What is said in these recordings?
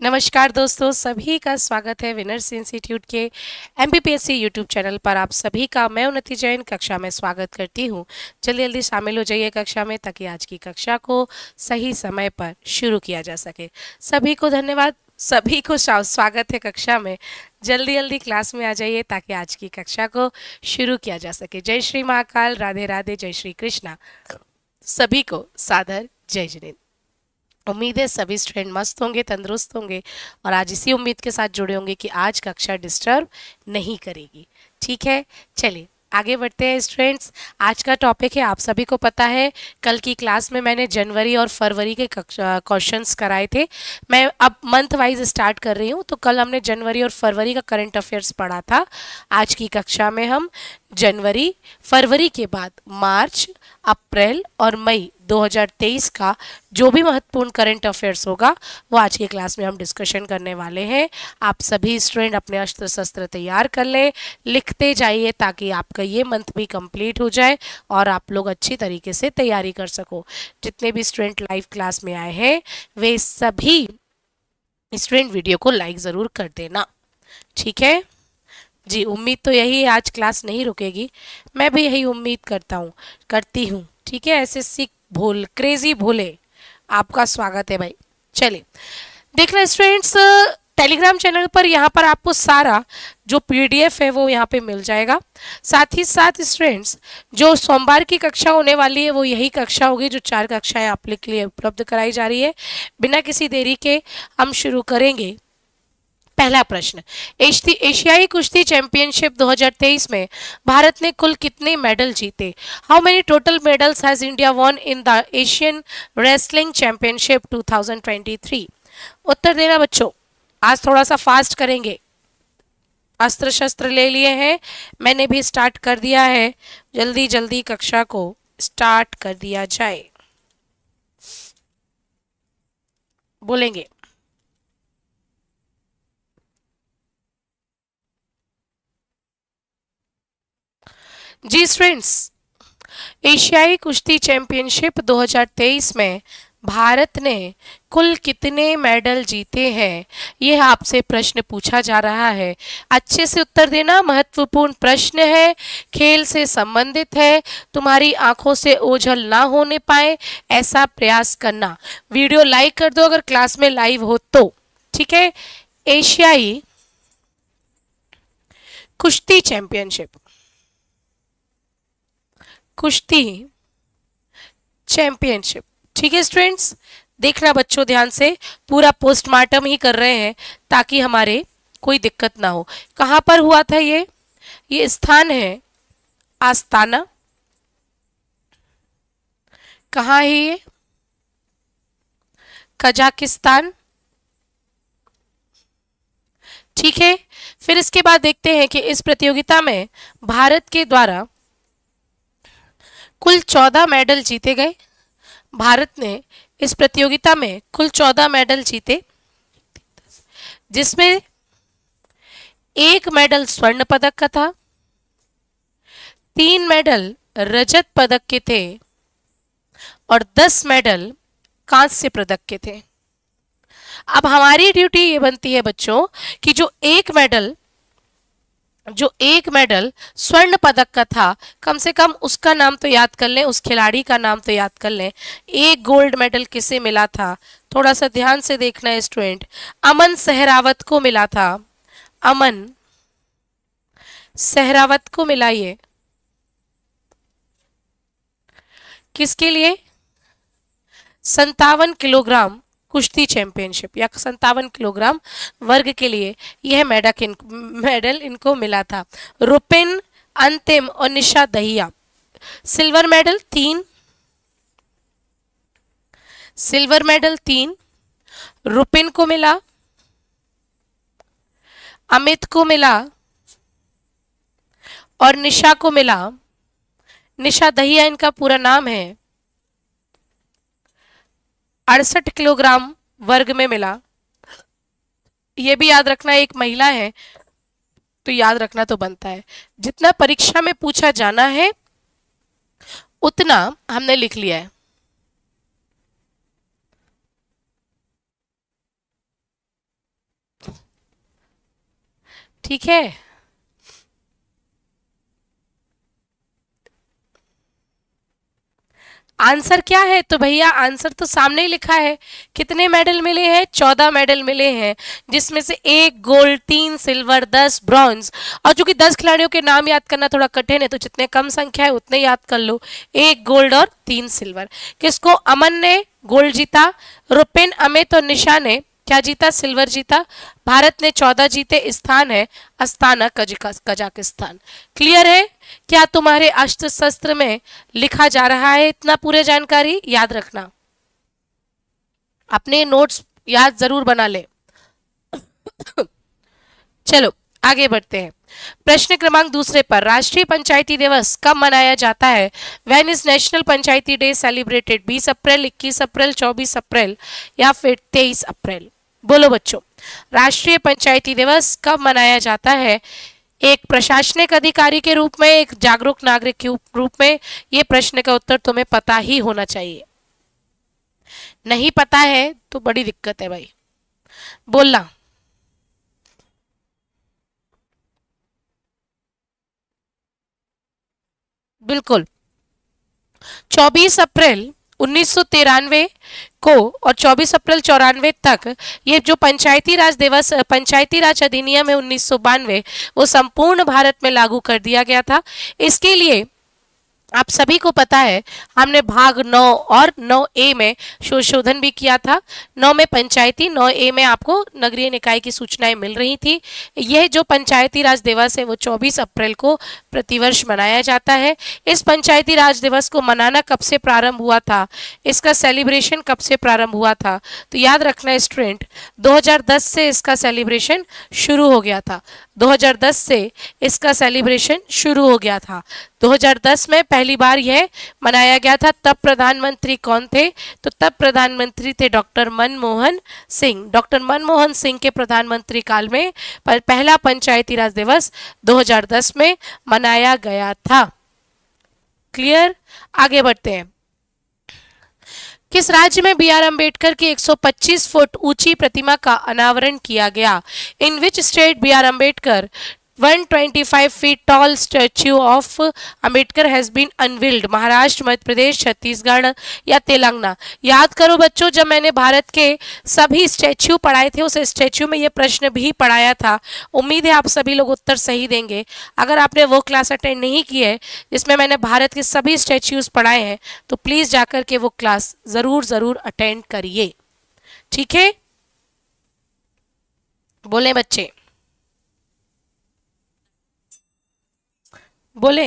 नमस्कार दोस्तों सभी का स्वागत है विनर्स इंस्टीट्यूट के M B P S C YouTube channel पर आप सभी का मैं उन्नति जैन कक्षा में स्वागत करती हूँ जल्दी जल्दी शामिल हो जाइए कक्षा में ताकि आज की कक्षा को सही समय पर शुरू किया जा सके सभी को धन्यवाद सभी को स्वागत है कक्षा में जल्दी जल्दी क्लास में आ जाइए ताकि आज की कक्षा को शुरू किया जा सके जय श्री महाकाल राधे राधे जय श्री कृष्णा सभी को सादर जय जिनेन्द्र उम्मीद है सभी स्टूडेंट मस्त होंगे तंदुरुस्त होंगे और आज इसी उम्मीद के साथ जुड़े होंगे कि आज कक्षा डिस्टर्ब नहीं करेगी ठीक है चलिए आगे बढ़ते हैं स्टूडेंट्स आज का टॉपिक है आप सभी को पता है कल की क्लास में मैंने जनवरी और फरवरी के क्वेश्चंस कराए थे मैं अब मंथ वाइज स्टार्ट कर रही हूँ तो कल हमने जनवरी और फरवरी का करंट अफेयर्स पढ़ा था आज की कक्षा में हम जनवरी फरवरी के बाद मार्च अप्रैल और मई 2023 का जो भी महत्वपूर्ण करंट अफेयर्स होगा वो आज की क्लास में हम डिस्कशन करने वाले हैं आप सभी स्टूडेंट अपने अस्त्र शस्त्र तैयार कर लें लिखते जाइए ताकि आपका ये मंथ भी कंप्लीट हो जाए और आप लोग अच्छी तरीके से तैयारी कर सको जितने भी स्टूडेंट लाइव क्लास में आए हैं वे सभी स्टूडेंट वीडियो को लाइक ज़रूर कर देना ठीक है जी उम्मीद तो यही है आज क्लास नहीं रुकेगी मैं भी यही उम्मीद करता हूँ करती हूँ ठीक है एस भोल क्रेजी भोले आपका स्वागत है भाई चलिए देख रहे स्टूडेंट्स टेलीग्राम चैनल पर यहाँ पर आपको सारा जो पीडीएफ है वो यहाँ पे मिल जाएगा साथ ही साथ स्टूडेंट्स जो सोमवार की कक्षा होने वाली है वो यही कक्षा होगी जो चार कक्षाएं आप के लिए उपलब्ध कराई जा रही है बिना किसी देरी के हम शुरू करेंगे पहला प्रश्न एशियाई कुश्ती चैंपियनशिप 2023 में भारत ने कुल कितने मेडल जीते how many total medals has India won in the Asian wrestling championship 2023 उत्तर देना बच्चों आज थोड़ा सा फास्ट करेंगे अस्त्र शस्त्र ले लिए हैं मैंने भी स्टार्ट कर दिया है जल्दी जल्दी कक्षा को स्टार्ट कर दिया जाए बोलेंगे जी स्टूडेंट्स एशियाई कुश्ती चैंपियनशिप 2023 में भारत ने कुल कितने मेडल जीते हैं यह आपसे प्रश्न पूछा जा रहा है अच्छे से उत्तर देना महत्वपूर्ण प्रश्न है खेल से संबंधित है तुम्हारी आंखों से ओझल ना होने पाए ऐसा प्रयास करना वीडियो लाइक कर दो अगर क्लास में लाइव हो तो ठीक है एशियाई कुश्ती चैंपियनशिप कुश्ती चैंपियनशिप ठीक है स्टूडेंट्स देखना बच्चों ध्यान से पूरा पोस्टमार्टम ही कर रहे हैं ताकि हमारे कोई दिक्कत ना हो कहाँ पर हुआ था ये ये स्थान है आस्ताना कहाँ है ये कजाकिस्तान ठीक है फिर इसके बाद देखते हैं कि इस प्रतियोगिता में भारत के द्वारा कुल चौदह मेडल जीते गए भारत ने इस प्रतियोगिता में कुल चौदह मेडल जीते जिसमें एक मेडल स्वर्ण पदक का था तीन मेडल रजत पदक के थे और दस मेडल कांस्य पदक के थे अब हमारी ड्यूटी ये बनती है बच्चों कि जो एक मेडल जो एक मेडल स्वर्ण पदक का था कम से कम उसका नाम तो याद कर लें उस खिलाड़ी का नाम तो याद कर लें एक गोल्ड मेडल किसे मिला था थोड़ा सा ध्यान से देखना है स्टूडेंट अमन सहरावत को मिला था अमन सहरावत को मिला ये किसके लिए संतावन किलोग्राम कुश्ती चैंपियनशिप या संतावन किलोग्राम वर्ग के लिए यह मेडक इन मेडल इनको मिला था रुपिन अंतिम और निशा दहिया सिल्वर मेडल तीन सिल्वर मेडल तीन रुपिन को मिला अमित को मिला और निशा को मिला निशा दहिया इनका पूरा नाम है अड़सठ किलोग्राम वर्ग में मिला ये भी याद रखना एक महिला है तो याद रखना तो बनता है जितना परीक्षा में पूछा जाना है उतना हमने लिख लिया है ठीक है आंसर क्या है तो भैया आंसर तो सामने ही लिखा है कितने मेडल मिले हैं चौदह मेडल मिले हैं जिसमें से एक गोल्ड तीन सिल्वर दस ब्रॉन्ज और चूंकि दस खिलाड़ियों के नाम याद करना थोड़ा कठिन है तो जितने कम संख्या है उतने याद कर लो एक गोल्ड और तीन सिल्वर किसको अमन ने गोल्ड जीता रुपिन अमित और निशा ने क्या जीता सिल्वर जीता भारत ने चौदह जीते स्थान है अस्ताना कजाकिस्तान क्लियर है क्या तुम्हारे अस्त्र शस्त्र में लिखा जा रहा है इतना पूरे जानकारी याद रखना अपने नोट्स याद जरूर बना ले चलो आगे बढ़ते हैं प्रश्न क्रमांक दूसरे पर राष्ट्रीय पंचायती दिवस कब मनाया जाता है when is national panchayati day celebrated 20 April 21 April 24 April या फिर 23 अप्रैल बोलो बच्चों राष्ट्रीय पंचायती दिवस कब मनाया जाता है एक प्रशासनिक अधिकारी के रूप में एक जागरूक नागरिक के रूप में ये प्रश्न का उत्तर तुम्हें पता ही होना चाहिए नहीं पता है तो बड़ी दिक्कत है भाई बोलना बिल्कुल 24 अप्रैल उन्नीस को और 24 अप्रैल चौरानवे तक ये जो पंचायती राज दिवस पंचायती राज अधिनियम है उन्नीस वो संपूर्ण भारत में लागू कर दिया गया था इसके लिए आप सभी को पता है हमने भाग नौ और नौ ए में संशोधन भी किया था नौ में पंचायती नौ ए में आपको नगरीय निकाय की सूचनाएं मिल रही थी यह जो पंचायती राज दिवस है वो 24 अप्रैल को प्रतिवर्ष मनाया जाता है इस पंचायती राज दिवस को मनाना कब से प्रारंभ हुआ था इसका सेलिब्रेशन कब से प्रारंभ हुआ था तो याद रखना स्टूडेंट दो से इसका सेलिब्रेशन शुरू हो गया था दो से इसका सेलिब्रेशन शुरू हो गया था दो में पहले पहली बार यह मनाया गया था तब प्रधानमंत्री कौन थे तो तब प्रधानमंत्री थे डॉक्टर मनमोहन सिंह डॉक्टर मनमोहन सिंह के प्रधानमंत्री काल में पर पहला पंचायती राज दिवस 2010 में मनाया गया था क्लियर आगे बढ़ते हैं किस राज्य में बी आर अम्बेडकर की 125 फुट ऊंची प्रतिमा का अनावरण किया गया in which state B R Ambedkar 125 feet tall statue of Ambedkar has been unveiled Maharashtra Madhya Pradesh Chhattisgarh या तेलंगाना याद करो बच्चों जब मैंने भारत के सभी स्टैच्यू पढ़ाए थे उस स्टैच्यू में ये प्रश्न भी पढ़ाया था उम्मीद है आप सभी लोग उत्तर सही देंगे अगर आपने वो क्लास अटेंड नहीं की है जिसमें मैंने भारत के सभी स्टैच्यूज पढ़ाए हैं तो प्लीज़ जाकर के वो क्लास ज़रूर ज़रूर अटेंड करिए ठीक है बोले बच्चे बोले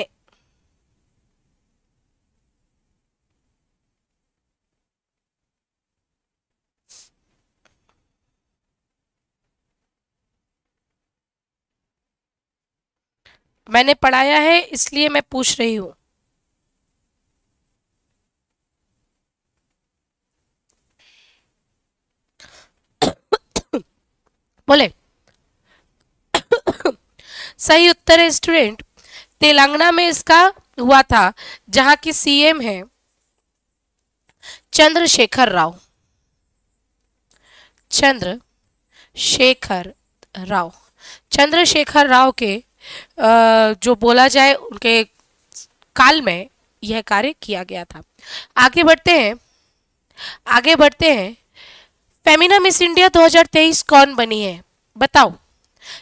मैंने पढ़ाया है इसलिए मैं पूछ रही हूं बोले सही उत्तर है स्टूडेंट तेलंगाना में इसका हुआ था जहां की सीएम है चंद्रशेखर राव चंद्र शेखर राव चंद्रशेखर राव के जो बोला जाए उनके काल में यह कार्य किया गया था आगे बढ़ते हैं आगे बढ़ते हैं फेमिना मिस इंडिया 2023 कौन बनी है बताओ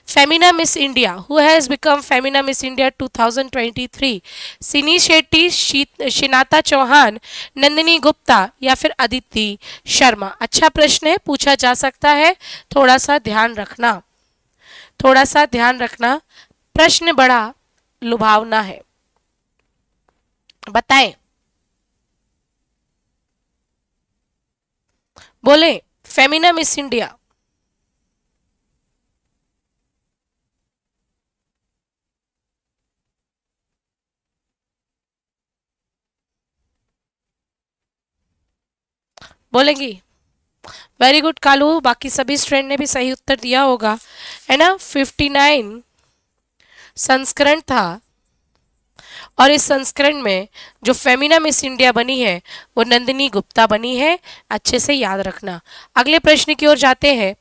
Femina Miss India. Who has become Femina Miss India 2023? Sini Shetty, Shinata Chauhan Nandini Gupta या फिर Aditi शर्मा अच्छा प्रश्न है पूछा जा सकता है थोड़ा सा ध्यान रखना थोड़ा सा ध्यान रखना प्रश्न बड़ा लुभावना है बताएं बोले फेमिना मिस इंडिया बोलेंगी वेरी गुड कालू बाकी सभी स्टूडेंट ने भी सही उत्तर दिया होगा है ना फिफ्टी नाइन संस्करण था और इस संस्करण में जो फेमिना मिस इंडिया बनी है वो नंदिनी गुप्ता बनी है अच्छे से याद रखना अगले प्रश्न की ओर जाते हैं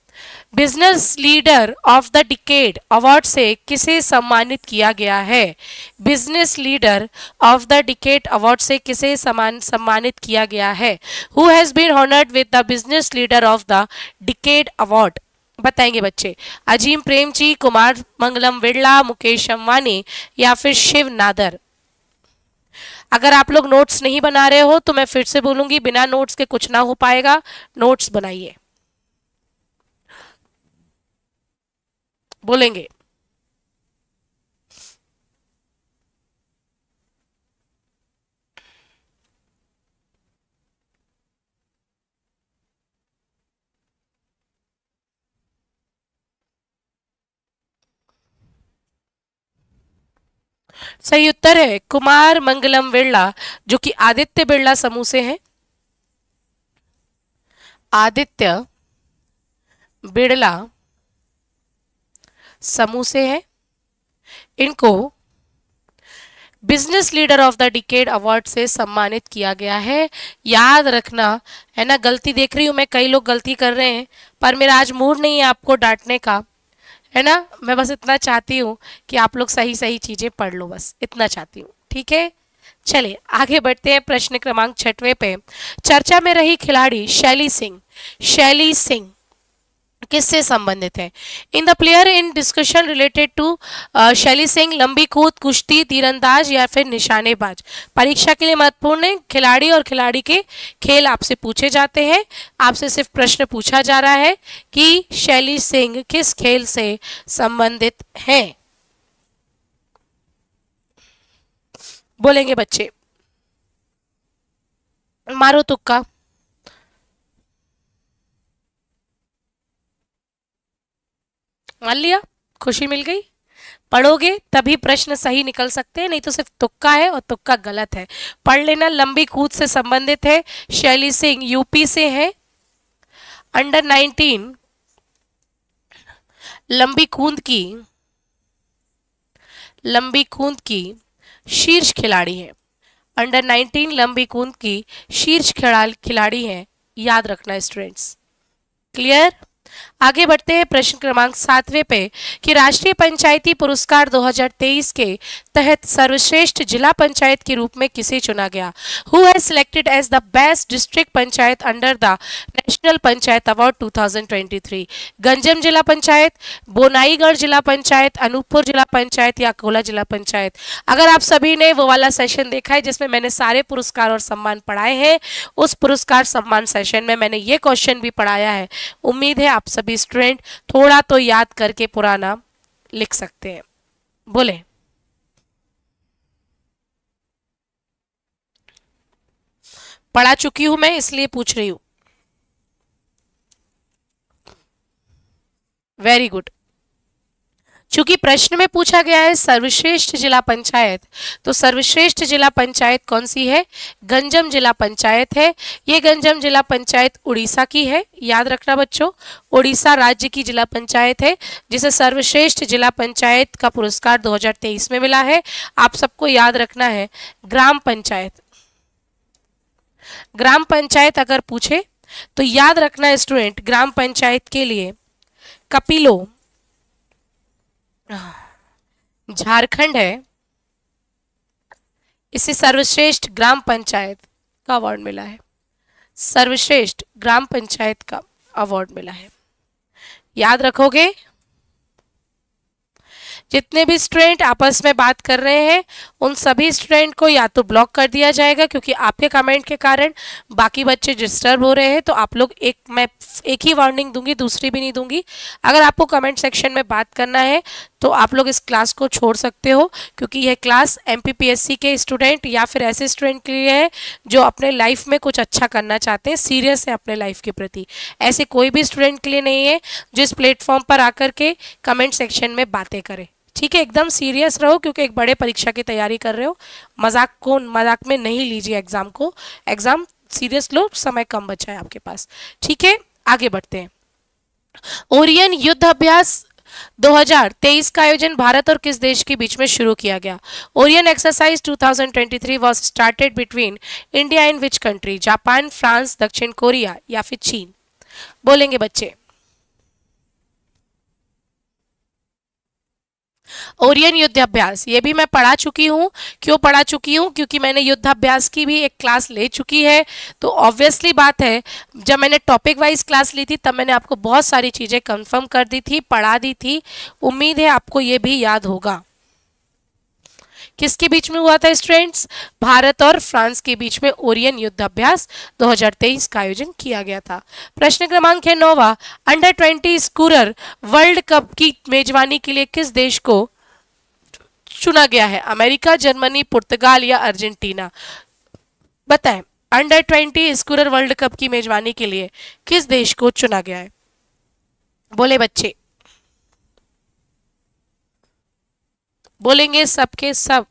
business leader of the decade award से किसे सम्मानित किया गया है business leader of the decade award से किसे समान सम्मानित किया गया है who has been honoured with the business leader of the decade award बताएंगे बच्चे अजीम प्रेमजी कुमार मंगलम बिरला मुकेश अंबानी या फिर शिव नादर अगर आप लोग नोट्स नहीं बना रहे हो तो मैं फिर से बोलूंगी बिना नोट्स के कुछ ना हो पाएगा नोट्स बनाइए बोलेंगे सही उत्तर है कुमार मंगलम बिरला जो कि आदित्य बिरला समूह से हैं आदित्य बिरला समूह से है इनको business leader of the decade award से सम्मानित किया गया है याद रखना है ना गलती देख रही हूँ मैं कई लोग गलती कर रहे हैं पर मेरा आज मूड नहीं है आपको डांटने का है ना मैं बस इतना चाहती हूँ कि आप लोग सही सही चीज़ें पढ़ लो बस इतना चाहती हूँ ठीक है चलिए आगे बढ़ते हैं प्रश्न क्रमांक छठवें पे चर्चा में रही खिलाड़ी शैली सिंह शैली सिंह किससे संबंधित है in the player in discussion related to Shaili Singh लंबी कूद कुश्ती तीरंदाज या फिर निशानेबाज परीक्षा के लिए महत्वपूर्ण है खिलाड़ी और खिलाड़ी के खेल आपसे पूछे जाते हैं आपसे सिर्फ प्रश्न पूछा जा रहा है कि शैली सिंह किस खेल से संबंधित हैं बोलेंगे बच्चे मारो तुक्का मान लिया खुशी मिल गई पढ़ोगे तभी प्रश्न सही निकल सकते हैं नहीं तो सिर्फ तुक्का है और तुक्का गलत है पढ़ लेना लंबी कूद से संबंधित है शैली सिंह यूपी से है अंडर नाइनटीन लंबी कूद की लंबी कूद की शीर्ष खिलाड़ी है अंडर नाइनटीन लंबी कूद की शीर्ष खिलाड़ी है याद रखना स्टूडेंट्स क्लियर आगे बढ़ते हैं प्रश्न क्रमांक सातवें पे कि राष्ट्रीय पंचायती पुरस्कार 2023 के तहत सर्वश्रेष्ठ जिला पंचायत के रूप में किसे चुना गया who has selected as the best district panchayat under the national panchayat award 2023 Ganjam जिला पंचायत बोनाईगढ़ जिला पंचायत अनूपपुर जिला पंचायत या अकोला जिला पंचायत अगर आप सभी ने वो वाला सेशन देखा है जिसमें मैंने सारे पुरस्कार और सम्मान पढ़ाए हैं उस पुरस्कार सम्मान सेशन में मैंने ये क्वेश्चन भी पढ़ाया है उम्मीद है आप सभी भी स्टूडेंट थोड़ा तो याद करके पुराना लिख सकते हैं बोले पढ़ा चुकी हूं मैं इसलिए पूछ रही हूं वेरी गुड चूंकि प्रश्न में पूछा गया है सर्वश्रेष्ठ जिला पंचायत तो सर्वश्रेष्ठ जिला पंचायत कौन सी है गंजम जिला पंचायत है ये गंजम जिला पंचायत उड़ीसा की है याद रखना बच्चों उड़ीसा राज्य की जिला पंचायत है जिसे सर्वश्रेष्ठ जिला पंचायत का पुरस्कार 2023 में मिला है आप सबको याद रखना है ग्राम पंचायत ग्राम पंचायत अगर पूछे तो याद रखना स्टूडेंट ग्राम पंचायत के लिए कपिलो झारखंड है इसे सर्वश्रेष्ठ ग्राम पंचायत का अवार्ड मिला है सर्वश्रेष्ठ ग्राम पंचायत का अवार्ड मिला है याद रखोगे जितने भी स्टूडेंट आपस में बात कर रहे हैं उन सभी स्टूडेंट को या तो ब्लॉक कर दिया जाएगा क्योंकि आपके कमेंट के कारण बाकी बच्चे डिस्टर्ब हो रहे हैं तो आप लोग एक मैं एक ही वार्निंग दूंगी दूसरी भी नहीं दूंगी अगर आपको कमेंट सेक्शन में बात करना है तो आप लोग इस क्लास को छोड़ सकते हो क्योंकि यह क्लास एम के स्टूडेंट या फिर ऐसे स्टूडेंट के लिए है जो अपने लाइफ में कुछ अच्छा करना चाहते हैं सीरियस है अपने लाइफ के प्रति ऐसे कोई भी स्टूडेंट के लिए नहीं है जो इस प्लेटफॉर्म पर आकर के कमेंट सेक्शन में बातें करें ठीक है एकदम सीरियस रहो क्योंकि एक बड़े परीक्षा की तैयारी कर रहे हो मजाक को मजाक में नहीं लीजिए एग्ज़ाम को एग्ज़ाम सीरियस लो समय कम बचा है आपके पास ठीक है आगे बढ़ते हैं ओरियन युद्ध अभ्यास 2023 का आयोजन भारत और किस देश के बीच में शुरू किया गया Orion exercise 2023 was started between India and which country Japan France दक्षिण कोरिया या फिर चीन बोलेंगे बच्चे ओरियन युद्धाभ्यास ये भी मैं पढ़ा चुकी हूँ क्यों पढ़ा चुकी हूँ क्योंकि मैंने युद्धाभ्यास की भी एक क्लास ले चुकी है तो ऑब्वियसली बात है जब मैंने टॉपिक वाइज क्लास ली थी तब मैंने आपको बहुत सारी चीज़ें कन्फर्म कर दी थी पढ़ा दी थी उम्मीद है आपको ये भी याद होगा किसके बीच में हुआ था स्टूडेंट्स भारत और फ्रांस के बीच में ओरियन युद्धाभ्यास 2023 का आयोजन किया गया था प्रश्न क्रमांक है नोवा अंडर ट्वेंटी स्कूरर वर्ल्ड कप की मेजबानी के लिए किस देश को चुना गया है अमेरिका जर्मनी पुर्तगाल या अर्जेंटीना बताएं अंडर ट्वेंटी स्कूलर वर्ल्ड कप की मेजबानी के लिए किस देश को चुना गया है बोले बच्चे बोलेंगे सबके सब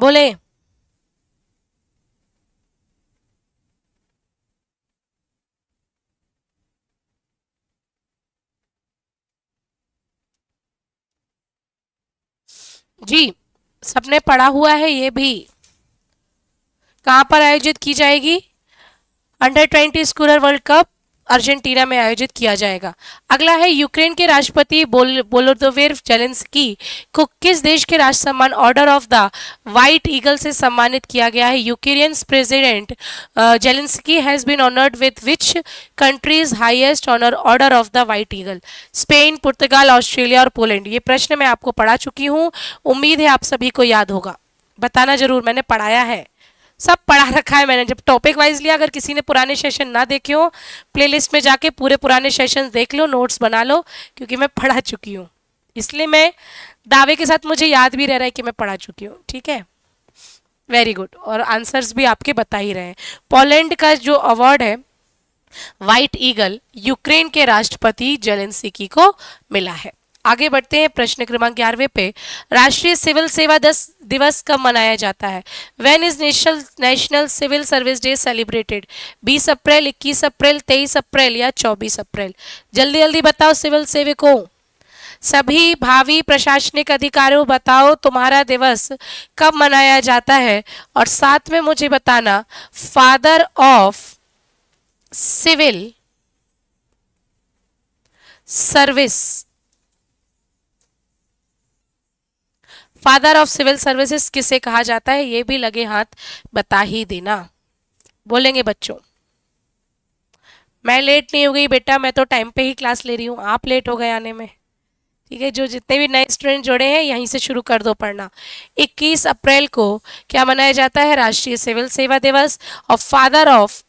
बोले जी सबने पढ़ा हुआ है ये भी कहाँ पर आयोजित की जाएगी अंडर ट्वेंटी स्कूलर वर्ल्ड कप अर्जेंटीना में आयोजित किया जाएगा अगला है यूक्रेन के राष्ट्रपति बोल बोलोदोवेर जेलेंस्की को किस देश के राष्ट्र सम्मान order of the white eagle से सम्मानित किया गया है Ukraine president Zelensky has been honoured with which country's highest honour order of the white eagle Spain पुर्तगाल ऑस्ट्रेलिया और पोलैंड ये प्रश्न मैं आपको पढ़ा चुकी हूँ उम्मीद है आप सभी को याद होगा बताना जरूर मैंने पढ़ाया है सब पढ़ा रखा है मैंने जब टॉपिक वाइज लिया अगर किसी ने पुराने सेशन ना देखे हो प्लेलिस्ट में जाके पूरे पुराने सेशन देख लो नोट्स बना लो क्योंकि मैं पढ़ा चुकी हूँ इसलिए मैं दावे के साथ मुझे याद भी रह रहा है कि मैं पढ़ा चुकी हूँ ठीक है वेरी गुड और आंसर्स भी आपके बता ही रहे हैं पोलैंड का जो अवार्ड है व्हाइट ईगल यूक्रेन के राष्ट्रपति जेलेंसिकी को मिला है आगे बढ़ते हैं प्रश्न क्रमांक ग्यारहवें पे राष्ट्रीय सिविल सेवा दस दिवस कब मनाया जाता है when is national national civil service day celebrated 20 April 21 April 23 April या 24 अप्रैल जल्दी जल्दी बताओ सिविल सेविकों सभी भावी प्रशासनिक अधिकारियों बताओ तुम्हारा दिवस कब मनाया जाता है और साथ में मुझे बताना father of civil service father of civil services किसे कहा जाता है ये भी लगे हाथ बता ही देना बोलेंगे बच्चों मैं लेट नहीं हो गई बेटा मैं तो टाइम पे ही क्लास ले रही हूँ आप लेट हो गए आने में ठीक है जो जितने भी नए स्टूडेंट जुड़े हैं यहीं से शुरू कर दो पढ़ना 21 अप्रैल को क्या मनाया जाता है राष्ट्रीय सिविल सेवा दिवस और father of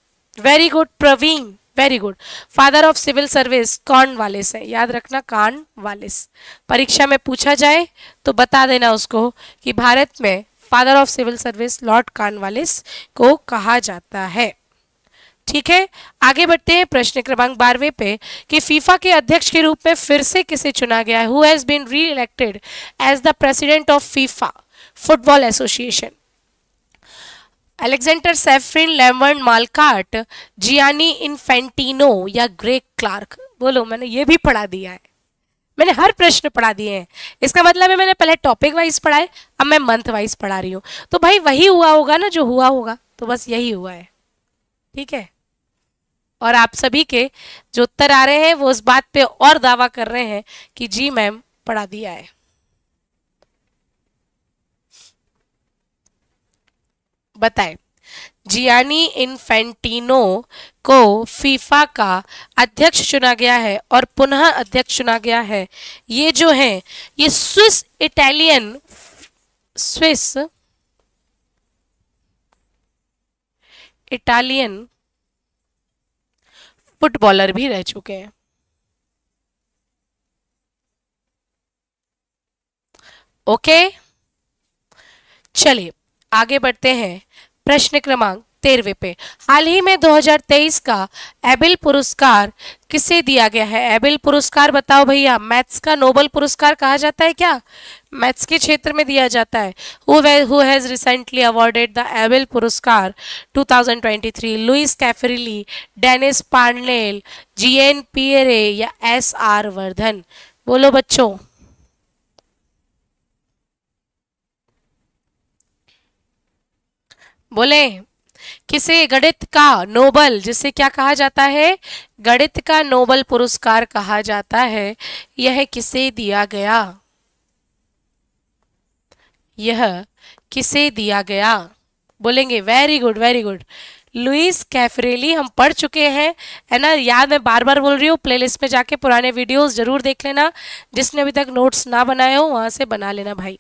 very good Praveen very good father of civil service कॉर्न वाले है याद रखना कान वालिस परीक्षा में पूछा जाए तो बता देना उसको कि भारत में father of civil service lord Wallis को कहा जाता है ठीक है आगे बढ़ते हैं प्रश्न क्रमांक बारहवें पे कि फीफा के अध्यक्ष के रूप में फिर से किसे चुना गया है who has been reelected as the president of FIFA football association Alexander Ceferin लेमन मालकाट जियानी इन्फेंटिनो या ग्रेग क्लार्क बोलो मैंने ये भी पढ़ा दिया है मैंने हर प्रश्न पढ़ा दिए हैं इसका मतलब है मैंने पहले टॉपिक वाइज पढ़ाए अब मैं मंथ वाइज पढ़ा रही हूँ तो भाई वही हुआ होगा ना जो हुआ होगा तो बस यही हुआ है ठीक है और आप सभी के जो उत्तर आ रहे हैं वो उस बात पे और दावा कर रहे हैं कि जी मैम पढ़ा दिया है बताए जियानी इन्फेंटिनो को फीफा का अध्यक्ष चुना गया है और पुनः अध्यक्ष चुना गया है ये जो है ये Swiss Italian Swiss Italian footballer भी रह चुके हैं ओके चलिए आगे बढ़ते हैं प्रश्न क्रमांक तेरहवे पे हाल ही में 2023 का एबिल पुरस्कार किसे दिया गया है एबिल पुरस्कार बताओ भैया मैथ्स का नोबल पुरस्कार कहा जाता है क्या मैथ्स के क्षेत्र में दिया जाता है who has recently awarded the Abel पुरस्कार 2023 Luis Caffarelli Dennis Parnell G N Pierre या एस आर वर्धन बोलो बच्चों बोले किसे गणित का नोबल जिसे क्या कहा जाता है गणित का नोबल पुरस्कार कहा जाता है यह किसे दिया गया यह किसे दिया गया बोलेंगे very good very good Luis Caffarelli हम पढ़ चुके हैं है ना याद मैं बार बार बोल रही हूँ प्लेलिस्ट में जाके पुराने वीडियोस जरूर देख लेना जिसने अभी तक नोट्स ना बनाए हो वहाँ से बना लेना भाई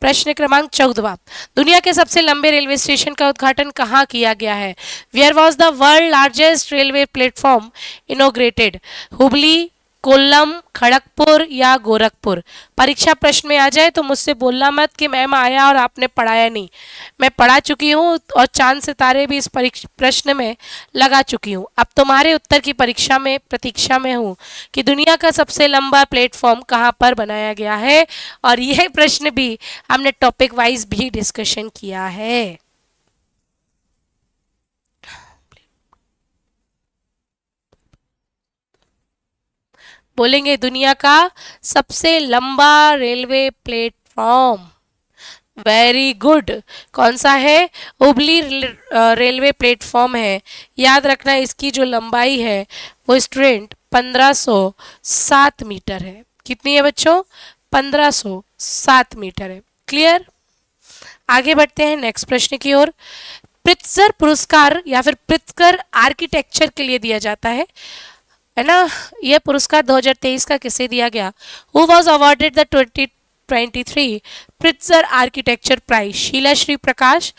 प्रश्न क्रमांक चौदवा दुनिया के सबसे लंबे रेलवे स्टेशन का उद्घाटन कहाँ किया गया है where was the world largest railway platform inaugurated Hubli Kollam Kharagpur या गोरखपुर परीक्षा प्रश्न में आ जाए तो मुझसे बोलना मत कि मैम आया और आपने पढ़ाया नहीं मैं पढ़ा चुकी हूँ और चांद सितारे भी इस प्रश्न में लगा चुकी हूँ अब तुम्हारे उत्तर की परीक्षा में प्रतीक्षा में हूँ कि दुनिया का सबसे लंबा प्लेटफॉर्म कहाँ पर बनाया गया है और यह प्रश्न भी हमने टॉपिक वाइज भी डिस्कशन किया है बोलेंगे दुनिया का सबसे लंबा रेलवे प्लेटफॉर्म वेरी गुड कौन सा है उबली रेलवे प्लेटफॉर्म है याद रखना इसकी जो लंबाई है वो स्टूडेंट पंद्रह सौ सात मीटर है कितनी है बच्चों पंद्रह सौ सात मीटर है क्लियर आगे बढ़ते हैं नेक्स्ट प्रश्न की ओर प्रित्जर पुरस्कार या फिर प्रित्जर आर्किटेक्चर के लिए दिया जाता है है ना यह पुरस्कार 2023 का किसे दिया गया who was awarded the twenty twenty three Pritzker architecture prize Sheila Sri Prakash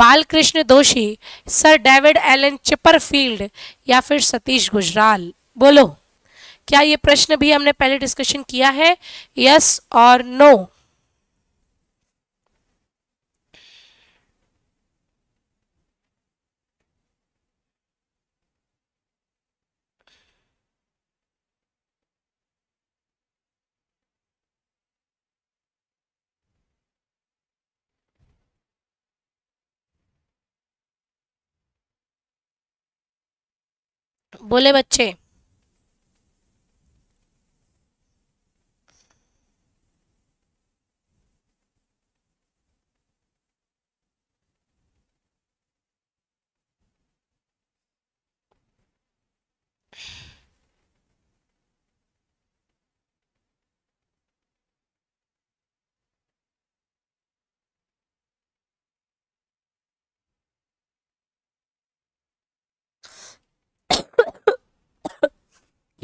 Balkrishna Doshi sir David Elon Chipperfield या फिर सतीश गुजराल बोलो क्या ये प्रश्न भी हमने पहले डिस्कशन किया है यस और नो बोले बच्चे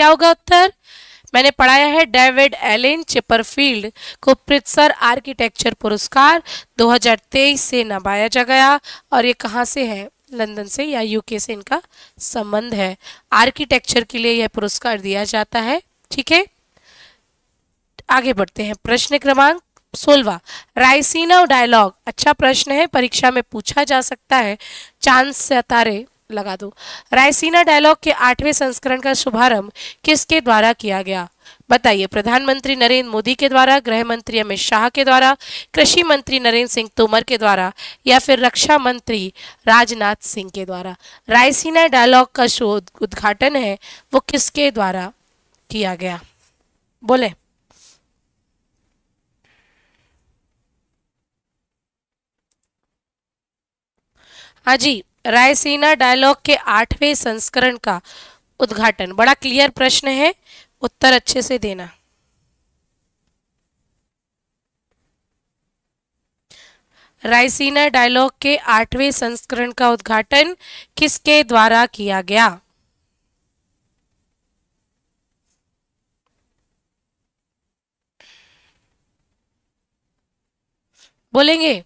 क्या होगा उत्तर मैंने पढ़ाया है डेविड एलिन चिपरफील्ड को प्रितसर आर्किटेक्चर पुरस्कार 2023 से नवाया जा गया और ये कहाँ से है लंदन से या यूके से इनका संबंध है आर्किटेक्चर के लिए यह पुरस्कार दिया जाता है ठीक है आगे बढ़ते हैं प्रश्न क्रमांक सोलवा रायसीना डायलॉग अच्छा प्रश्न है परीक्षा में पूछा जा सकता है चांद सतारे लगा दो रायसीना डायलॉग के आठवें संस्करण का शुभारंभ किसके द्वारा किया गया बताइए प्रधानमंत्री नरेंद्र मोदी के द्वारा गृह मंत्री अमित शाह के द्वारा कृषि मंत्री नरेंद्र सिंह तोमर के द्वारा या फिर रक्षा मंत्री राजनाथ सिंह के द्वारा रायसीना डायलॉग का शो उद्घाटन है वो किसके द्वारा किया गया बोले हाँ जी रायसीना डायलॉग के आठवें संस्करण का उद्घाटन बड़ा क्लियर प्रश्न है उत्तर अच्छे से देना रायसीना डायलॉग के आठवें संस्करण का उद्घाटन किसके द्वारा किया गया बोलेंगे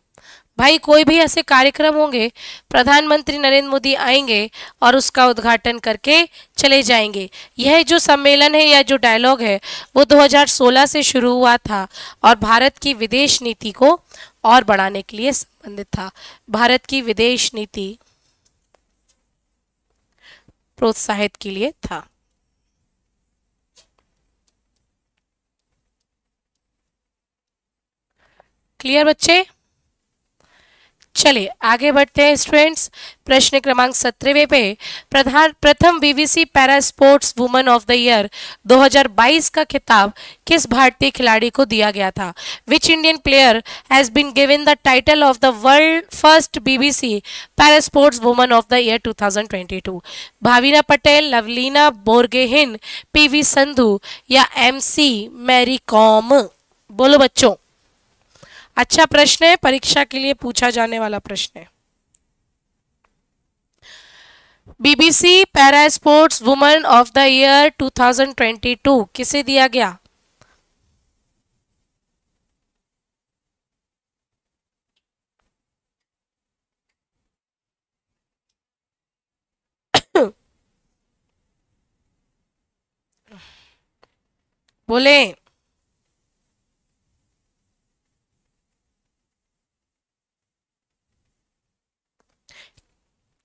भाई कोई भी ऐसे कार्यक्रम होंगे प्रधानमंत्री नरेंद्र मोदी आएंगे और उसका उद्घाटन करके चले जाएंगे यह जो सम्मेलन है या जो डायलॉग है वो 2016 से शुरू हुआ था और भारत की विदेश नीति को और बढ़ाने के लिए संबंधित था भारत की विदेश नीति प्रोत्साहित के लिए था क्लियर बच्चे चलिए आगे बढ़ते हैं स्टूडेंट्स प्रश्न क्रमांक सत्रहवें पे प्रधान प्रथम BBC para sports woman of the year 2022 का खिताब किस भारतीय खिलाड़ी को दिया गया था which Indian player has been given the title of the world first BBC para sports woman of the year 2022 Bhavina Patel Lovlina Borgohain P Sindhu या सी मैरी कॉम बोलो बच्चों अच्छा प्रश्न है परीक्षा के लिए पूछा जाने वाला प्रश्न है BBC para sports woman of the year 2022 किसे दिया गया बोले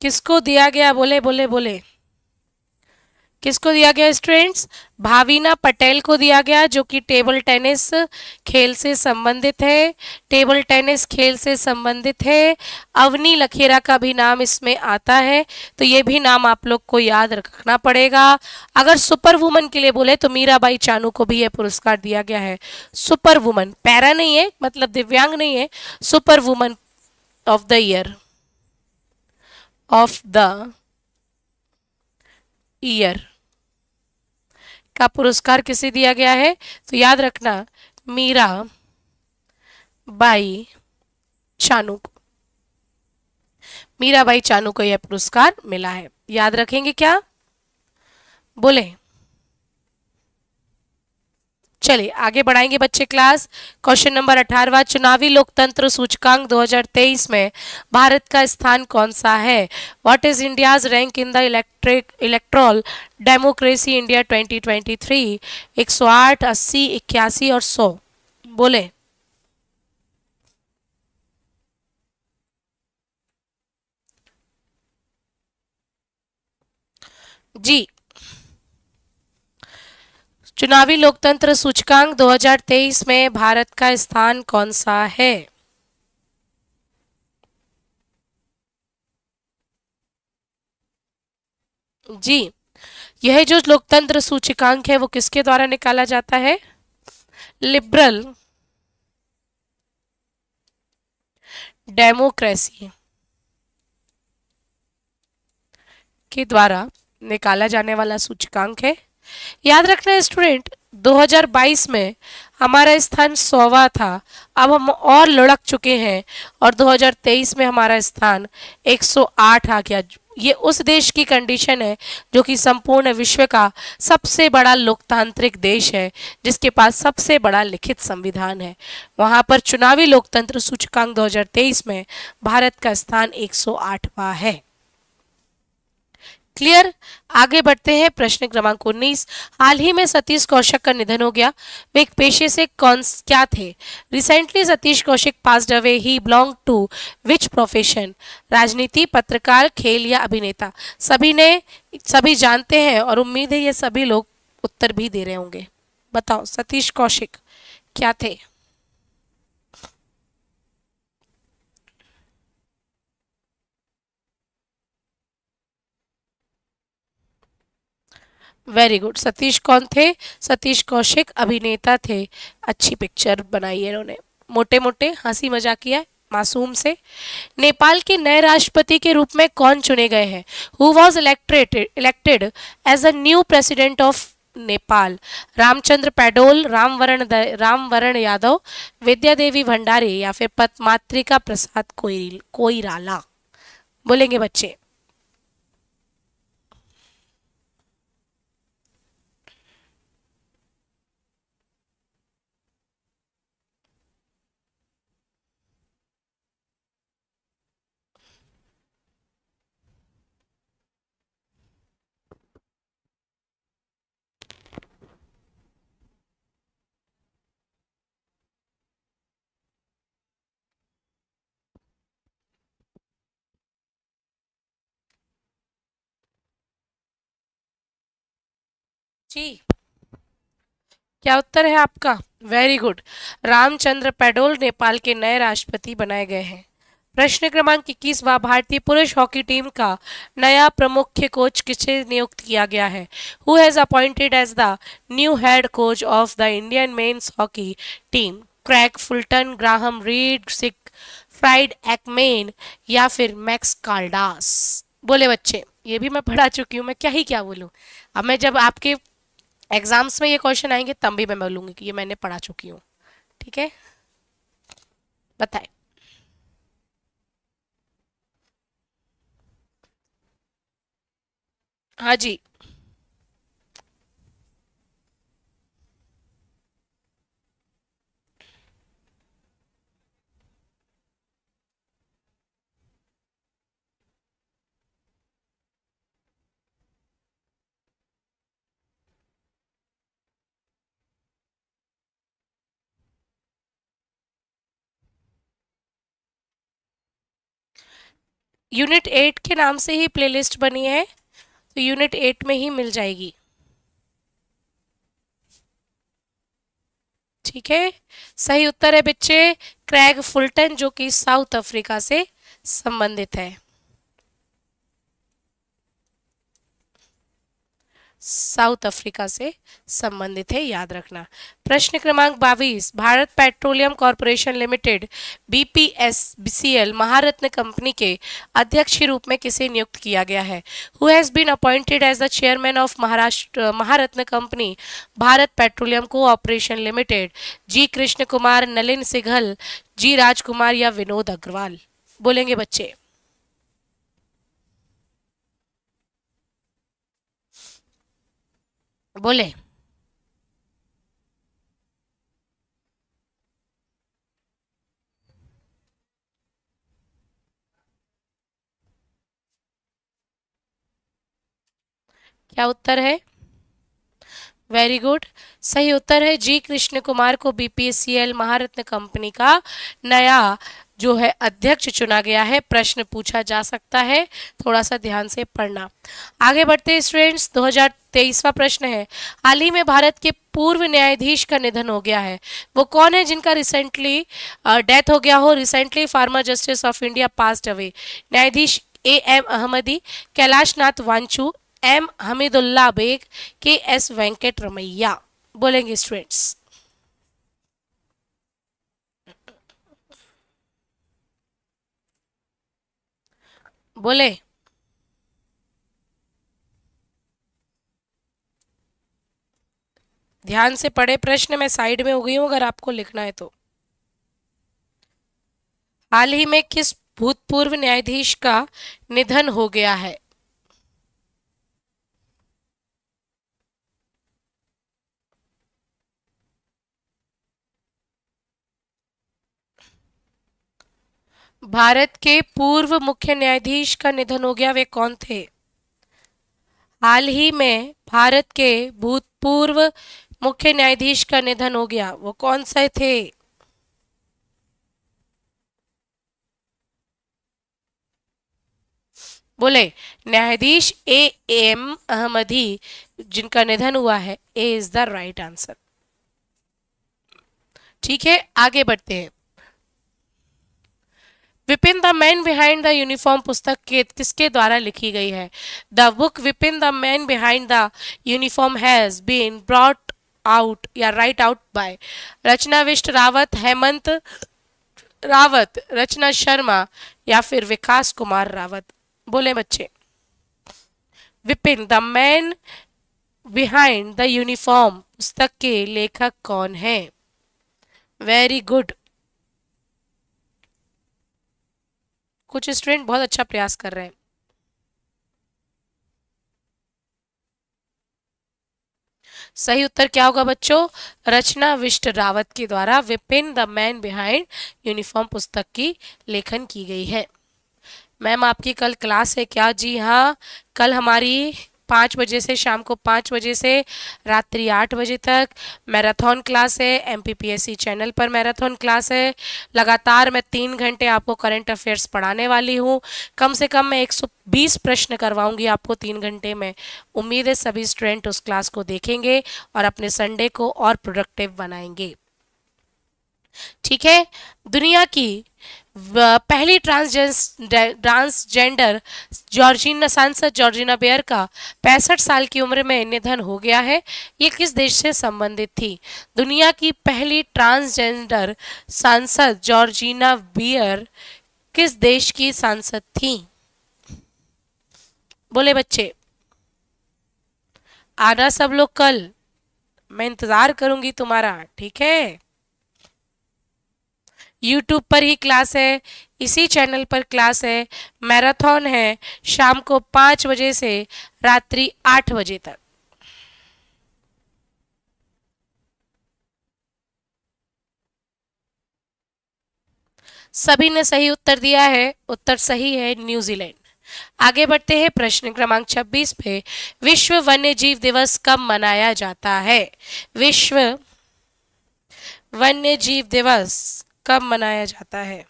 किसको दिया गया बोले बोले बोले किसको दिया गया स्टूडेंट्स भाविना पटेल को दिया गया जो कि टेबल टेनिस खेल से संबंधित है टेबल टेनिस खेल से संबंधित है अवनी लखेरा का भी नाम इसमें आता है तो ये भी नाम आप लोग को याद रखना पड़ेगा अगर सुपर वुमन के लिए बोले तो मीराबाई चानू को भी यह पुरस्कार दिया गया है सुपर वुमन पैरा नहीं है मतलब दिव्यांग नहीं है super woman of the year of the year का पुरस्कार किसे दिया गया है तो याद रखना मीरा बाई चानू को मीरा बाई चानू को यह पुरस्कार मिला है याद रखेंगे क्या बोले चलिए आगे बढ़ाएंगे बच्चे क्लास क्वेश्चन नंबर अठारवा चुनावी लोकतंत्र सूचकांक 2023 में भारत का स्थान कौन सा है what is India's rank in the electric electoral democracy index 2023 108 80 इक्यासी और 100 बोले जी चुनावी लोकतंत्र सूचकांक 2023 में भारत का स्थान कौन सा है जी यह जो लोकतंत्र सूचकांक है वो किसके द्वारा निकाला जाता है लिबरल डेमोक्रेसी के द्वारा निकाला जाने वाला सूचकांक है याद रखना स्टूडेंट 2022 में हमारा स्थान सौवा था अब हम और लुढ़क चुके हैं और 2023 में हमारा स्थान 108 आ गया ये उस देश की कंडीशन है जो कि संपूर्ण विश्व का सबसे बड़ा लोकतांत्रिक देश है जिसके पास सबसे बड़ा लिखित संविधान है वहाँ पर चुनावी लोकतंत्र सूचकांक 2023 में भारत का स्थान 108वां है क्लियर आगे बढ़ते हैं प्रश्न क्रमांक उन्नीस हाल ही में सतीश कौशिक का निधन हो गया वे एक पेशे से कौन क्या थे recently Satish Kaushik pass away he belong to which profession राजनीति पत्रकार खेल या अभिनेता सभी ने सभी जानते हैं और उम्मीद है ये सभी लोग उत्तर भी दे रहे होंगे बताओ सतीश कौशिक क्या थे वेरी गुड सतीश कौन थे सतीश कौशिक अभिनेता थे अच्छी पिक्चर बनाई है इन्होंने मोटे मोटे हंसी मजाक किया है मासूम से नेपाल के नए राष्ट्रपति के रूप में कौन चुने गए हैं who was electrated elected as a new president of Nepal Ramchandra Paudel Rambaran Rambaran Yadav Vidya Devi Bhandari या फिर मातृका प्रसाद कोई कोईराला बोलेंगे बच्चे जी क्या उत्तर है आपका वेरी गुड रामचंद्र पेडोल नेपाल के नए राष्ट्रपति बनाए गए हैं प्रश्न क्रमांक इक्कीस व भारतीय पुरुष हॉकी टीम का नया प्रमुख कोच किसे नियुक्त किया गया है who has appointed as the new head coach of the Indian men's hockey team Craig Fulton Graham Reid Siegfried Aikman या फिर मैक्स कार्डास बोले बच्चे ये भी मैं पढ़ा चुकी हूँ मैं क्या ही क्या बोलूँ अब मैं जब आपके एग्जाम्स में ये क्वेश्चन आएंगे तब भी मैं बोलूंगी कि ये मैंने पढ़ा चुकी हूँ ठीक है बताए हाँ जी यूनिट एट के नाम से ही प्लेलिस्ट बनी है तो यूनिट एट में ही मिल जाएगी ठीक है सही उत्तर है बच्चे क्रैग फुलटन जो कि साउथ अफ्रीका से संबंधित है साउथ अफ्रीका से संबंधित है याद रखना प्रश्न क्रमांक बाईस भारत पेट्रोलियम कॉरपोरेशन लिमिटेड एल महारत्न कंपनी के अध्यक्ष के रूप में किसे नियुक्त किया गया है who has been appointed as the chairman of Maharashtra Maharatna company Bharat petroleum operation limited G Krishna Kumar Nalin Singhal G Rajkumar या विनोद अग्रवाल बोलेंगे बच्चे बोले क्या उत्तर है वेरी गुड सही उत्तर है जी कृष्ण कुमार को बीपीसीएल महारत्न कंपनी का नया जो है अध्यक्ष चुना गया है प्रश्न पूछा जा सकता है थोड़ा सा ध्यान से पढ़ना आगे बढ़ते स्टूडेंट्स 2023वां प्रश्न है हाल ही में भारत के पूर्व न्यायाधीश का निधन हो गया है वो कौन है जिनका रिसेंटली डेथ हो गया हो recently former justice of India passed away न्यायाधीश A M Ahmadi Kailash Nath Wanchoo M Hameedullah Beg K S Venkataramiah बोलेंगे स्टूडेंट्स बोले ध्यान से पढ़े प्रश्न मैं साइड में हो गई हूं अगर आपको लिखना है तो हाल ही में किस भूतपूर्व न्यायाधीश का निधन हो गया है भारत के पूर्व मुख्य न्यायाधीश का निधन हो गया वे कौन थे हाल ही में भारत के भूतपूर्व मुख्य न्यायाधीश का निधन हो गया वो कौन से थे बोले न्यायाधीश ए एम अहमदी जिनका निधन हुआ है ए इज द राइट आंसर ठीक है आगे बढ़ते हैं Vipin the man behind the uniform पुस्तक के किसके द्वारा लिखी गई है the book Vipin the man behind the uniform has been brought out या right out by रचनाविष्ट Rawat Hemant Rawat रचना शर्मा या फिर विकास कुमार रावत बोले बच्चे Vipin the man behind the uniform पुस्तक के लेखक कौन है वेरी गुड कुछ स्टूडेंट बहुत अच्छा प्रयास कर रहे हैं सही उत्तर क्या होगा बच्चों रचना विष्ट रावत के द्वारा Bipin the man behind uniform पुस्तक की लेखन की गई है मैम आपकी कल क्लास है क्या जी हाँ कल हमारी पाँच बजे से शाम को पाँच बजे से रात्रि आठ बजे तक मैराथन क्लास है एमपीपीएससी चैनल पर मैराथन क्लास है लगातार मैं तीन घंटे आपको करंट अफेयर्स पढ़ाने वाली हूँ कम से कम मैं 120 प्रश्न करवाऊँगी आपको तीन घंटे में उम्मीद है सभी स्टूडेंट उस क्लास को देखेंगे और अपने संडे को और प्रोडक्टिव बनाएंगे ठीक है दुनिया की पहली ट्रांसजेंडर जॉर्जिना सांसद जॉर्जिना बेयर का पैंसठ साल की उम्र में निधन हो गया है ये किस देश से संबंधित थी दुनिया की पहली ट्रांसजेंडर सांसद जॉर्जिना बेयर किस देश की सांसद थी बोले बच्चे आना सब लोग कल मैं इंतज़ार करूंगी तुम्हारा ठीक है यूट्यूब पर ही क्लास है इसी चैनल पर क्लास है मैराथन है शाम को पाँच बजे से रात्रि आठ बजे तक सभी ने सही उत्तर दिया है उत्तर सही है न्यूजीलैंड आगे बढ़ते हैं प्रश्न क्रमांक 26 पे विश्व वन्य जीव दिवस कब मनाया जाता है विश्व वन्य जीव दिवस कब मनाया जाता है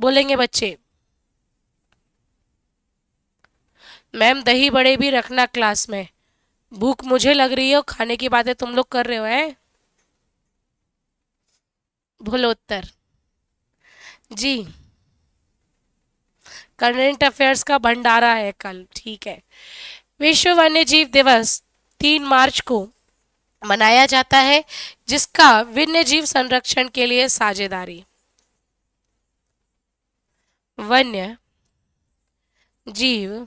बोलेंगे बच्चे मैम दही बड़े भी रखना क्लास में भूख मुझे लग रही है और खाने की बातें तुम लोग कर रहे हो हैं बोलो उत्तर जी करंट अफेयर्स का भंडारा है कल ठीक है विश्व वन्य जीव दिवस तीन मार्च को मनाया जाता है जिसका वन्य जीव संरक्षण के लिए साझेदारी वन्य जीव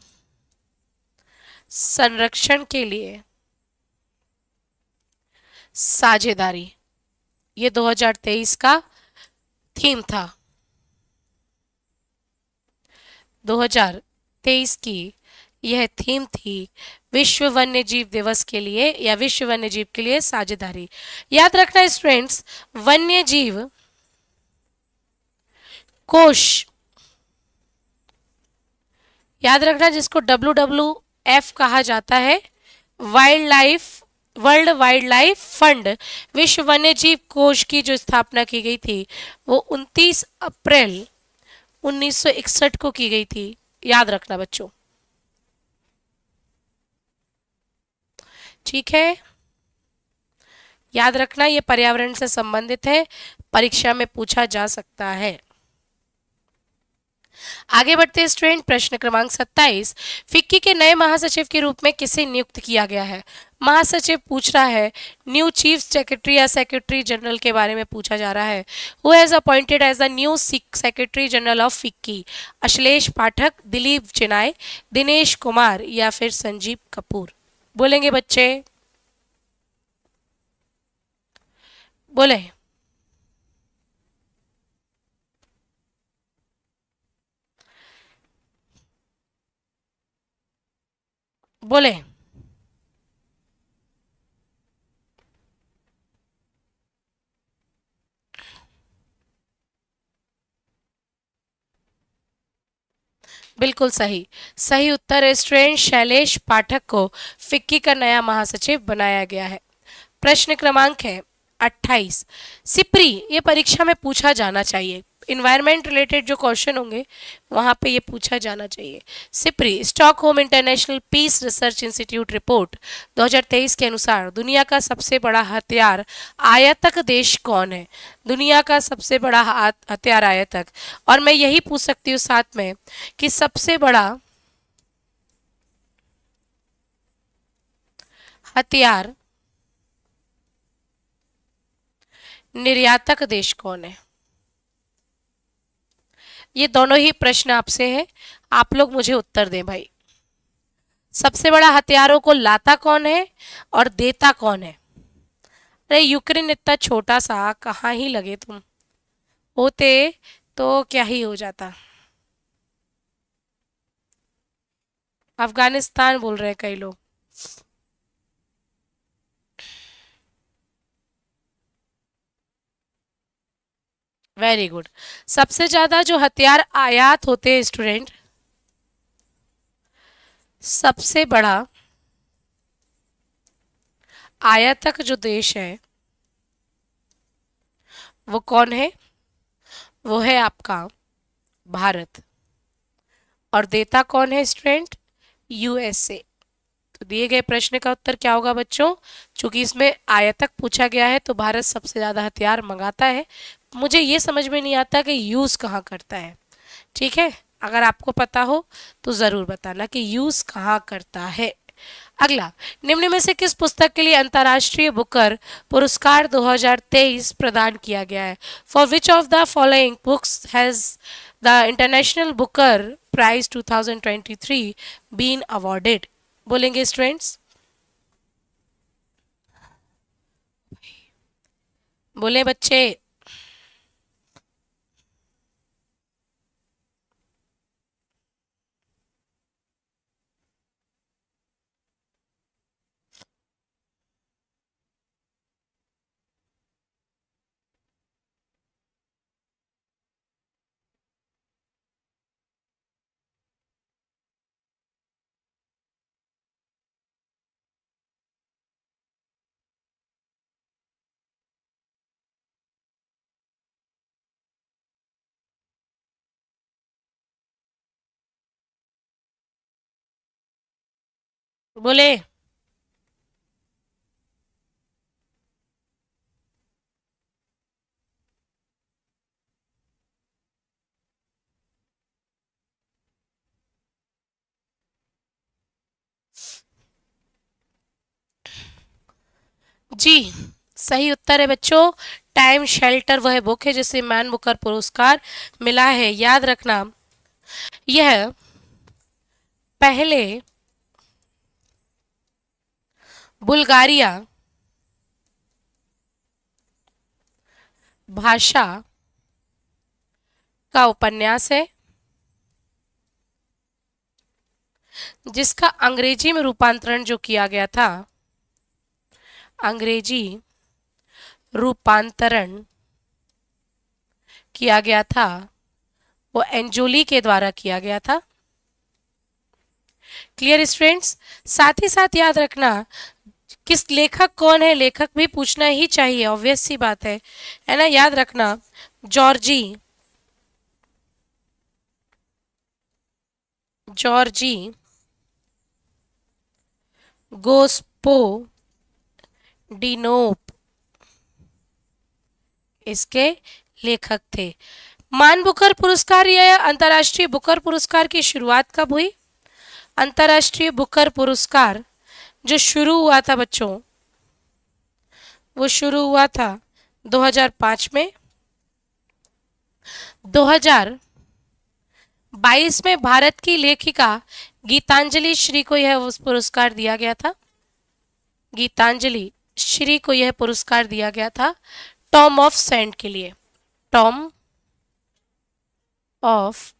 संरक्षण के लिए साझेदारी ये 2023 का थीम था 2023 की यह थीम थी विश्व वन्य जीव दिवस के लिए या विश्व वन्य जीव के लिए साझेदारी याद रखना स्टूडेंट्स वन्य जीव कोश याद रखना जिसको डब्ल्यू डब्ल्यू एफ कहा जाता है wild life world wild life fund विश्व वन्य जीव कोष की जो स्थापना की गई थी वो 29 अप्रैल 1961 को की गई थी याद रखना बच्चों ठीक है याद रखना ये पर्यावरण से संबंधित है परीक्षा में पूछा जा सकता है आगे बढ़ते स्टूडेंट प्रश्न क्रमांक 27 फिक्की के नए महासचिव के रूप में किसे नियुक्त किया गया है महासचिव पूछ रहा है न्यू चीफ सेक्रेटरी या सेक्रेटरी जनरल के बारे में पूछा जा रहा है who has appointed as the new secretary general of FICCI Ashlesh Pathak Dilip Chenoy Dinesh Kumar या फिर संजीव कपूर बोलेंगे बच्चे बोले बोले बिल्कुल सही सही उत्तर है स्ट्रेन शैलेश पाठक को फिक्की का नया महासचिव बनाया गया है प्रश्न क्रमांक है 28 सिपरी ये परीक्षा में पूछा जाना चाहिए इन्वायरमेंट रिलेटेड जो क्वेश्चन होंगे वहाँ पे ये पूछा जाना चाहिए SIPRI Stockholm international peace research institute report 2023 के अनुसार दुनिया का सबसे बड़ा हथियार आयातक देश कौन है दुनिया का सबसे बड़ा हथियार आयातक और मैं यही पूछ सकती हूँ साथ में कि सबसे बड़ा हथियार निर्यातक देश कौन है ये दोनों ही प्रश्न आपसे हैं आप लोग मुझे उत्तर दें भाई सबसे बड़ा हथियारों को लाता कौन है और देता कौन है अरे यूक्रेन इतना छोटा सा कहाँ ही लगे तुम होते तो क्या ही हो जाता अफगानिस्तान बोल रहे हैं कई लोग वेरी गुड सबसे ज्यादा जो हथियार आयात होते हैं स्टूडेंट सबसे बड़ा आयातक जो देश है वो कौन है वो है आपका भारत और देता कौन है स्टूडेंट यूएसए तो दिए गए प्रश्न का उत्तर क्या होगा बच्चों क्योंकि इसमें आयातक पूछा गया है तो भारत सबसे ज़्यादा हथियार मंगाता है मुझे ये समझ में नहीं आता कि यूज़ कहाँ करता है ठीक है अगर आपको पता हो तो ज़रूर बताना कि यूज़ कहाँ करता है अगला निम्न में से किस पुस्तक के लिए अंतर्राष्ट्रीय बुकर पुरस्कार 2023 प्रदान किया गया है for which of the following books has the international Booker prize 2023 been awarded बोलेंगे स्टूडेंट्स बोले बच्चे बोले जी सही उत्तर है बच्चों टाइम शेल्टर वह बुक है जिसे मैन बुकर पुरस्कार मिला है याद रखना यह पहले बुल्गारिया भाषा का उपन्यास है जिसका अंग्रेजी में रूपांतरण जो किया गया था अंग्रेजी रूपांतरण किया गया था वो एंजोली के द्वारा किया गया था क्लियर स्टूडेंट्स साथ ही साथ याद रखना किस लेखक कौन है लेखक भी पूछना ही चाहिए ऑब्वियस सी बात है है ना याद रखना जॉर्जी जॉर्जी गोस्पो डिनोप इसके लेखक थे मान बुकर पुरस्कार या अंतर्राष्ट्रीय बुकर पुरस्कार की शुरुआत कब हुई अंतर्राष्ट्रीय बुकर पुरस्कार जो शुरू हुआ था बच्चों वो शुरू हुआ था 2005 में 2022 में भारत की लेखिका गीतांजलि श्री को यह पुरस्कार दिया गया था गीतांजलि श्री को यह पुरस्कार दिया गया था टॉम ऑफ सेंट के लिए टॉम ऑफ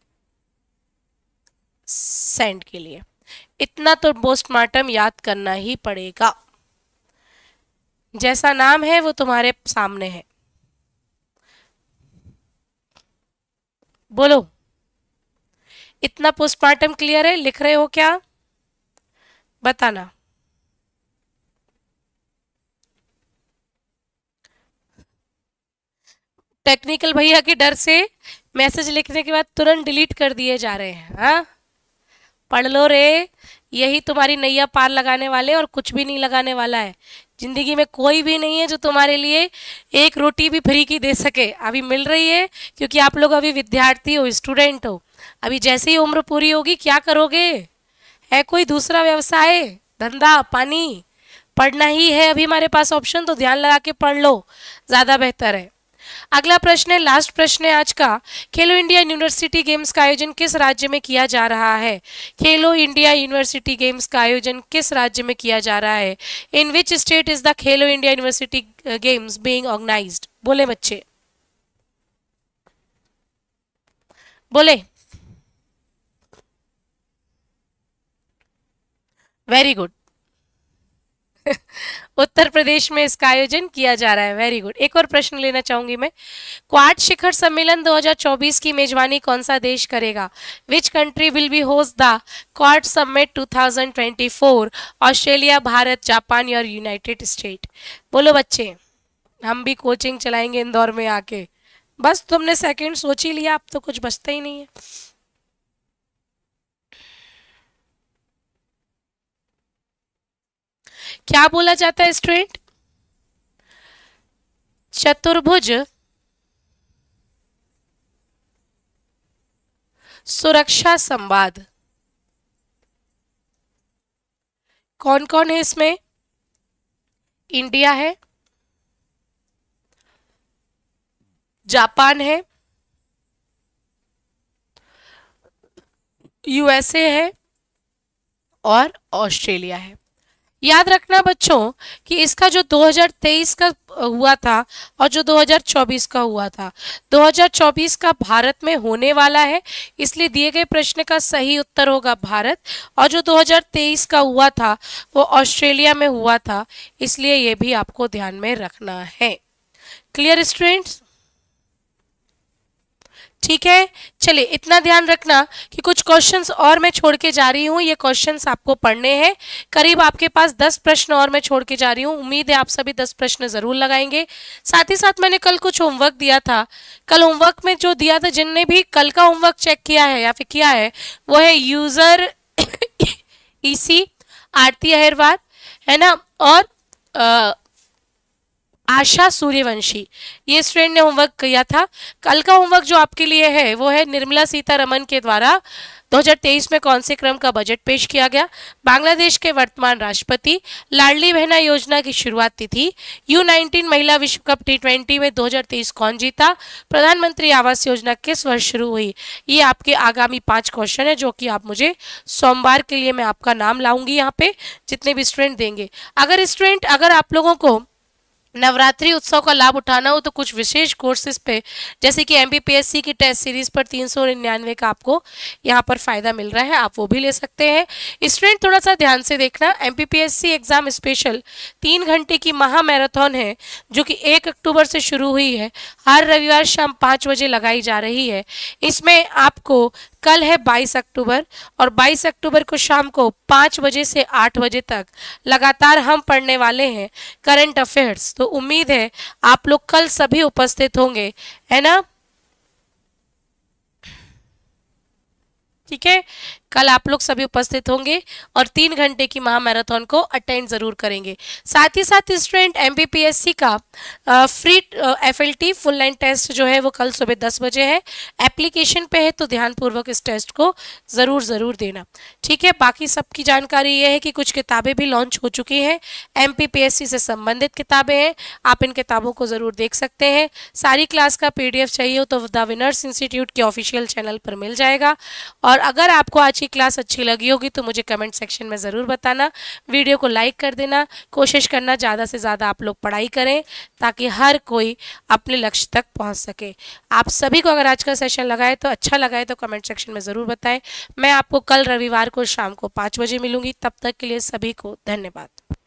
सेंट के लिए इतना तो पोस्टमार्टम याद करना ही पड़ेगा जैसा नाम है वो तुम्हारे सामने है बोलो इतना पोस्टमार्टम क्लियर है लिख रहे हो क्या बताना टेक्निकल भैया के डर से मैसेज लिखने के बाद तुरंत डिलीट कर दिए जा रहे हैं हाँ पढ़ लो रे यही तुम्हारी नैया पार लगाने वाले और कुछ भी नहीं लगाने वाला है जिंदगी में कोई भी नहीं है जो तुम्हारे लिए एक रोटी भी फ्री की दे सके अभी मिल रही है क्योंकि आप लोग अभी विद्यार्थी हो स्टूडेंट हो अभी जैसे ही उम्र पूरी होगी क्या करोगे है कोई दूसरा व्यवसाय धंधा पानी पढ़ना ही है अभी हमारे पास ऑप्शन तो ध्यान लगा के पढ़ लो ज़्यादा बेहतर है अगला प्रश्न है लास्ट प्रश्न है आज का खेलो इंडिया यूनिवर्सिटी गेम्स का आयोजन किस राज्य में किया जा रहा है खेलो इंडिया यूनिवर्सिटी गेम्स का आयोजन किस राज्य में किया जा रहा है in which state is the Khelo India university games being organize बोले बच्चे बोले वेरी गुड उत्तर प्रदेश में इसका आयोजन किया जा रहा है वेरी गुड एक और प्रश्न लेना चाहूंगी मैं क्वाड शिखर सम्मेलन 2024 की मेजबानी कौन सा देश करेगा which country will be host the quad summit 2024 Australia Bharat Japan और यूनाइटेड स्टेट बोलो बच्चे हम भी कोचिंग चलाएंगे इंदौर में आके बस तुमने सेकेंड सोच ही लिया अब तो कुछ बचता ही नहीं है क्या बोला जाता है स्टूडेंट चतुर्भुज सुरक्षा संवाद कौन कौन है इसमें इंडिया है जापान है यूएसए है और ऑस्ट्रेलिया है याद रखना बच्चों कि इसका जो 2023 का हुआ था और जो 2024 का हुआ था 2024 का भारत में होने वाला है इसलिए दिए गए प्रश्न का सही उत्तर होगा भारत और जो 2023 का हुआ था वो ऑस्ट्रेलिया में हुआ था इसलिए ये भी आपको ध्यान में रखना है क्लियर स्टूडेंट्स ठीक है चलिए इतना ध्यान रखना कि कुछ क्वेश्चंस और मैं छोड़ के जा रही हूँ ये क्वेश्चंस आपको पढ़ने हैं करीब आपके पास दस प्रश्न और मैं छोड़ के जा रही हूँ उम्मीद है आप सभी दस प्रश्न ज़रूर लगाएंगे साथ ही साथ मैंने कल कुछ होमवर्क दिया था कल होमवर्क में जो दिया था जिनने भी कल का होमवर्क चेक किया है या फिर किया है वो है user E e Aarti Ahirwar है ना और आशा सूर्यवंशी ये स्टूडेंट ने होमवर्क किया था कल का होमवर्क जो आपके लिए है वो है निर्मला सीतारमन के द्वारा 2023 में कौन से क्रम का बजट पेश किया गया बांग्लादेश के वर्तमान राष्ट्रपति लाडली बहना योजना की शुरुआत तिथि यू नाइनटीन महिला विश्व कप टी में 2023 कौन जीता प्रधानमंत्री आवास योजना किस वर्ष शुरू हुई ये आपके आगामी पांच क्वेश्चन है जो कि आप मुझे सोमवार के लिए मैं आपका नाम लाऊंगी यहाँ पे जितने भी स्टूडेंट देंगे अगर स्टूडेंट अगर आप लोगों को नवरात्रि उत्सव का लाभ उठाना हो तो कुछ विशेष कोर्सेज पे जैसे कि एमबीपीएससी की टेस्ट सीरीज पर तीन सौ निन्यानवे का आपको यहाँ पर फायदा मिल रहा है आप वो भी ले सकते हैं स्टूडेंट थोड़ा सा ध्यान से देखना एमबीपीएससी एग्जाम स्पेशल तीन घंटे की महा मैराथन है जो कि एक अक्टूबर से शुरू हुई है हर रविवार शाम पाँच बजे लगाई जा रही है इसमें आपको कल है 22 अक्टूबर और 22 अक्टूबर को शाम को पाँच बजे से आठ बजे तक लगातार हम पढ़ने वाले हैं करंट अफेयर्स तो उम्मीद है आप लोग कल सभी उपस्थित होंगे है ना ठीक है कल आप लोग सभी उपस्थित होंगे और तीन घंटे की महामैराथन को अटेंड ज़रूर करेंगे साथ ही साथ स्टूडेंट एम का फ्री एफ फुल लाइन टेस्ट जो है वो कल सुबह दस बजे है एप्लीकेशन पे है तो ध्यानपूर्वक इस टेस्ट को ज़रूर ज़रूर देना ठीक है बाकी सबकी जानकारी ये है कि कुछ किताबें भी लॉन्च हो चुकी हैं एम से संबंधित किताबें हैं आप इन किताबों को ज़रूर देख सकते हैं सारी क्लास का पी चाहिए हो तो द विनर्स इंस्टीट्यूट के ऑफिशियल चैनल पर मिल जाएगा और अगर आपको आज अच्छी क्लास अच्छी लगी होगी तो मुझे कमेंट सेक्शन में ज़रूर बताना वीडियो को लाइक कर देना कोशिश करना ज़्यादा से ज़्यादा आप लोग पढ़ाई करें ताकि हर कोई अपने लक्ष्य तक पहुँच सके आप सभी को अगर आज का सेशन लगाए तो अच्छा लगाए तो कमेंट सेक्शन में ज़रूर बताएं मैं आपको कल रविवार को शाम को पाँच बजे मिलूँगी तब तक के लिए सभी को धन्यवाद